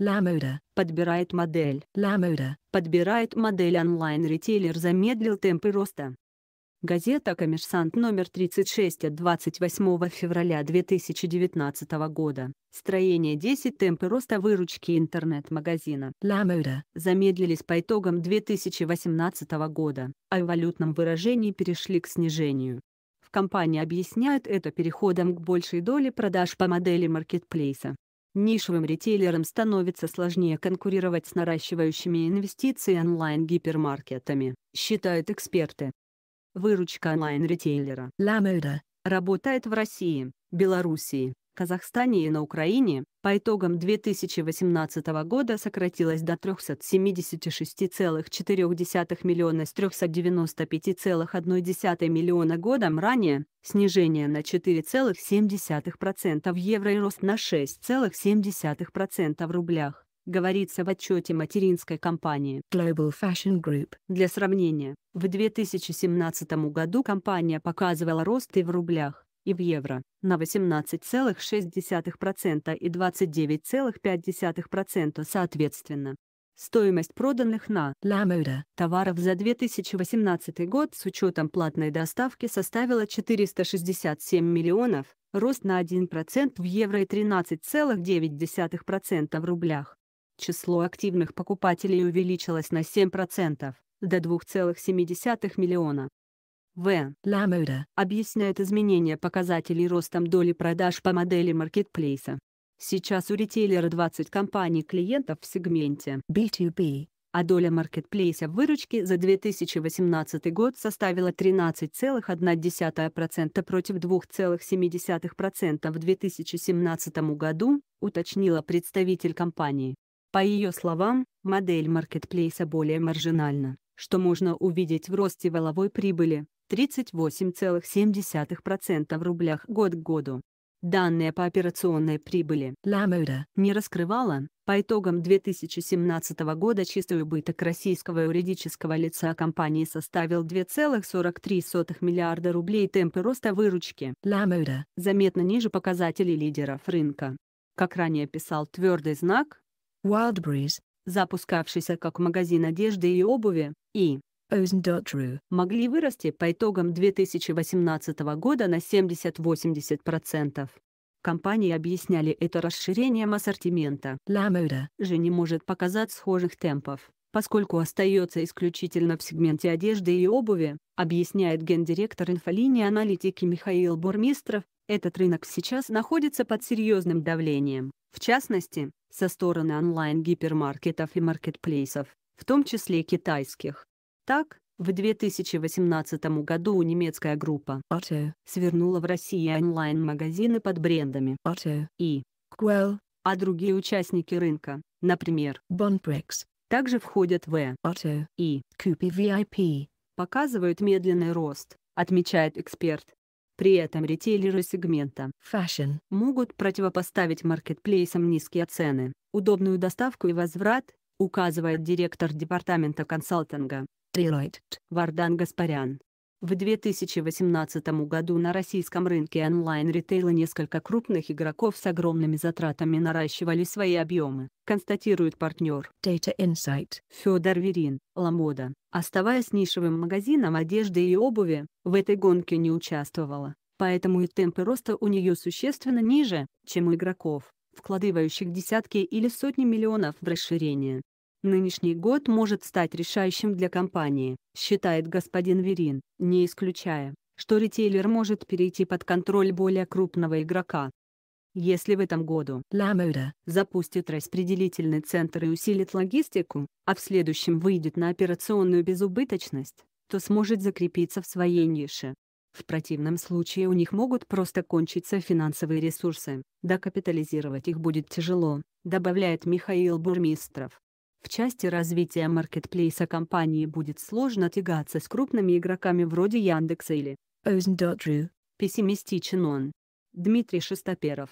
Ламода подбирает модель. Ламода подбирает модель онлайн-ритейлер замедлил темпы роста. Газета «Коммерсант» номер 36 от 28 февраля 2019 года. Строение 10 темпы роста выручки интернет-магазина Ламода замедлились по итогам 2018 года, а в валютном выражении перешли к снижению. В компании объясняют это переходом к большей доле продаж по модели маркетплейса. Нишевым ритейлерам становится сложнее конкурировать с наращивающими инвестиции онлайн-гипермаркетами, считают эксперты. Выручка онлайн-ритейлера «Ла работает в России, Белоруссии, Казахстане и на Украине по итогам 2018 года сократилось до 376,4 миллиона с 395,1 миллиона годом ранее, снижение на 4,7% в евро и рост на 6,7% в рублях говорится в отчете материнской компании Global Fashion Group. Для сравнения, в 2017 году компания показывала рост и в рублях, и в евро на 18,6% и 29,5% соответственно. Стоимость проданных на La Moda товаров за 2018 год с учетом платной доставки составила 467 миллионов, рост на 1% в евро и 13,9% в рублях. Число активных покупателей увеличилось на 7%, до 2,7 миллиона. В. Ламода объясняет изменения показателей ростом доли продаж по модели маркетплейса. Сейчас у ритейлера 20 компаний клиентов в сегменте B2B, а доля маркетплейса в выручке за 2018 год составила 13,1% против 2,7% в 2017 году, уточнила представитель компании. По ее словам, модель маркетплейса более маржинальна, что можно увидеть в росте воловой прибыли 38,7% в рублях год к году. Данные по операционной прибыли Ламода не раскрывала, по итогам 2017 года чистый убыток российского юридического лица компании составил 2,43 миллиарда рублей темпы роста выручки Ламода заметно ниже показателей лидеров рынка. Как ранее писал твердый знак, Wildberries, запускавшийся как магазин одежды и обуви, и могли вырасти по итогам 2018 года на 70-80%. Компании объясняли это расширением ассортимента. же не может показать схожих темпов, поскольку остается исключительно в сегменте одежды и обуви, объясняет гендиректор инфолинии аналитики Михаил Бурмистров, этот рынок сейчас находится под серьезным давлением. В частности, со стороны онлайн-гипермаркетов и маркетплейсов, в том числе китайских. Так, в 2018 году немецкая группа Otto свернула в России онлайн-магазины под брендами Otto и Quell, а другие участники рынка, например, Bonprix, также входят в Otto и Купи VIP, показывают медленный рост, отмечает эксперт. При этом ритейлеры сегмента Fashion могут противопоставить маркетплейсам низкие цены, удобную доставку и возврат, указывает директор департамента консалтинга Deloitte Вардан Гаспарян. В 2018 году на российском рынке онлайн-ритейла несколько крупных игроков с огромными затратами наращивали свои объемы, констатирует партнер Data Insight Федор Верин, Ламода. Оставаясь нишевым магазином одежды и обуви, в этой гонке не участвовала, поэтому и темпы роста у нее существенно ниже, чем у игроков, вкладывающих десятки или сотни миллионов в расширение. Нынешний год может стать решающим для компании, считает господин Верин, не исключая, что ритейлер может перейти под контроль более крупного игрока. Если в этом году LaModa запустит распределительный центр и усилит логистику, а в следующем выйдет на операционную безубыточность, то сможет закрепиться в своей нише. В противном случае у них могут просто кончиться финансовые ресурсы, да капитализировать их будет тяжело, добавляет Михаил Бурмистров. В части развития маркетплейса компании будет сложно тягаться с крупными игроками вроде Яндекса или Озн.ру. Пессимистичен он. Дмитрий Шестоперов.